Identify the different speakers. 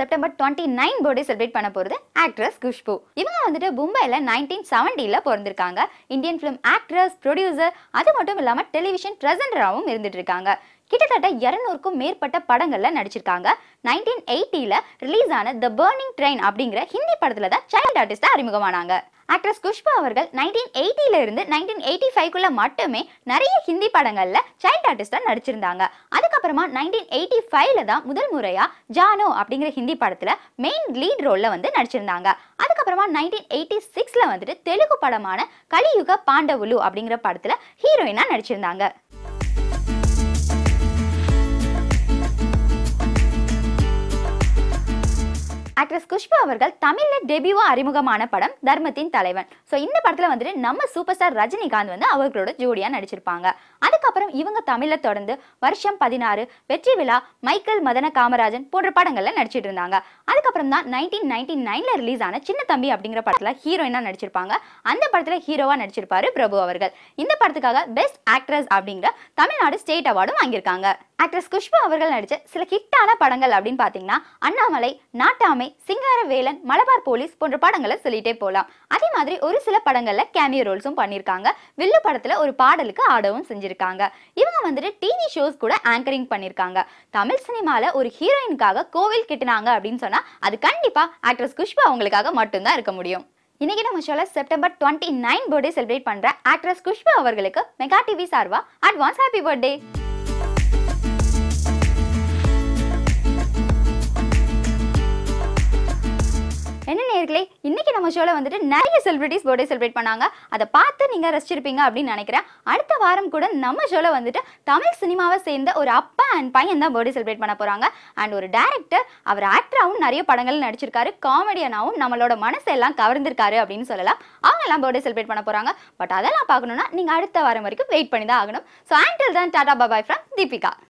Speaker 1: September twenty nine birthday celebrate பண்ண போகிறது actress Khushbu இவங்க வந்துட்டு மும்பையில் நைன்டீன் செவன்ட்டியில் பிறந்திருக்காங்க இந்தியன் ஃபிலிம் ஆக்ட்ரஸ் ப்ரொடியூசர் அது மட்டும் இல்லாமல் டெலிவிஷன் ப்ரெசென்டராகவும் இருந்துட்டு இருக்காங்க கிட்டத்தட்ட இரநூறுக்கும் மேற்பட்ட படங்களில் நடிச்சிருக்காங்க நைன்டீன் எயிட்டியில் ரிலீஸ் ஆன த பேர்னிங் ட்ரெயின் அப்படிங்கிற ஹிந்தி படத்தில் தான் சைல்ட் ஆர்டிஸ்டாக அறிமுகமானாங்க ஆக்ட்ரஸ் குஷ்பா அவர்கள் நைன்டீன் எயிட்டில இருந்து நைன்டீன் எயிட்டி ஃபைவ்க்குள்ள மட்டுமே நிறைய ஹிந்தி படங்கள்ல சைல்ட் ஆர்டிஸ்டா நடிச்சிருந்தாங்க அதுக்கப்புறமா நைன்டீன் எயிட்டி ஃபைவ்ல தான் முதல் முறையா ஜானோ அப்படிங்கிற ஹிந்தி படத்துல மெயின் லீட் ரோல்ல வந்து நடிச்சிருந்தாங்க அதுக்கப்புறமா நைன்டீன் எயிட்டி சிக்ஸ்ல வந்துட்டு தெலுங்கு படமான கலியுக பாண்டவுலு அப்படிங்கிற படத்துல ஹீரோயினா நடிச்சிருந்தாங்க ஆக்ட்ரஸ் குஷ்பு அவர்கள் தமிழில் டெபியூவா அறிமுகமான படம் தர்மத்தின் தலைவன் ஸோ இந்த படத்தில் வந்துட்டு நம்ம சூப்பர் ஸ்டார் ரஜினிகாந்த் வந்து அவர்களோட ஜோடியாக நடிச்சிருப்பாங்க அதுக்கப்புறம் இவங்க தமிழில் தொடர்ந்து வருஷம் பதினாறு வெற்றி விழா மைக்கேல் மதன காமராஜன் போன்ற படங்களில் நடிச்சிட்டு இருந்தாங்க அதுக்கப்புறம் தான் நைன்டீன் நைன்டி நைனில் ரிலீஸ் ஆன சின்ன தம்பி அப்படிங்கிற படத்தில் ஹீரோயினாக நடிச்சிருப்பாங்க அந்த படத்தில் ஹீரோவாக நடிச்சிருப்பாரு பிரபு அவர்கள் இந்த படத்துக்காக பெஸ்ட் ஆக்ட்ரஸ் அப்படிங்கிற தமிழ்நாடு ஸ்டேட் அவார்டும் வாங்கியிருக்காங்க ஆக்ட்ரஸ் குஷ்பு அவர்கள் நடித்த சில ஹிட்டான படங்கள் அப்படின்னு பார்த்தீங்கன்னா அண்ணாமலை நாட்டாமை சிங்கார வேலன் மலபார் போலீஸ் போன்ற படங்களை சொல்லிட்டே போகலாம் அதே மாதிரி ஒரு சில படங்களில் கேமியோ ரோல்ஸும் பண்ணியிருக்காங்க வில்லு படத்தில் ஒரு பாடலுக்கு ஆடவும் செஞ்சுருக்காங்க இவங்க வந்துட்டு டிவி ஷோஸ் கூட ஆங்கரிங் பண்ணியிருக்காங்க தமிழ் சினிமாவில் ஒரு ஹீரோயினுக்காக கோவில் கிட்டினாங்க அப்படின்னு சொன்னால் அது கண்டிப்பாக ஆக்ட்ரஸ் குஷ்பு அவங்களுக்காக மட்டும்தான் இருக்க முடியும் இன்னைக்கு நம்ம ஷோல September twenty nine birthday celebrate பண்ணுற ஆக்ட்ரஸ் குஷ்பு அவர்களுக்கு மெகா டிவி சார்வா அட்வான்ஸ் ஹாப்பி பர்த்டே நண்பர்களே இன்னைக்கு நம்ம ஷோல வந்துட்டு நிறைய செலிபிரிட்டிஸ் பர்த்டே செலிப்ரேட் பண்ணாங்க அதை பார்த்து நீங்க ரசிச்சிருப்பீங்க அப்படின்னு நினைக்கிறேன் அடுத்த வாரம் கூட நம்ம ஷோல வந்துட்டு தமிழ் சினிமாவை சேர்ந்த ஒரு அப்பா அண்ட் பையன் தான் பர்த்டே செலிப்ரேட் பண்ண போறாங்க அண்ட் ஒரு டேரக்டர் அவர் ஆக்டராகவும் நிறைய படங்கள் நடிச்சிருக்காரு காமெடியனாகவும் நம்மளோட மனசை எல்லாம் கவர்ந்திருக்காரு அப்படின்னு சொல்லலாம் அவங்க எல்லாம் பர்த்டே செலிப்ரேட் பண்ண போகிறாங்க பட் அதெல்லாம் பார்க்கணுன்னா நீங்க அடுத்த வாரம் வரைக்கும் வெயிட் பண்ணி தான் ஆகணும் ஸோ ஆண்டில் தான் டாடா பாபாய் ஃப்ரம் தீபிகா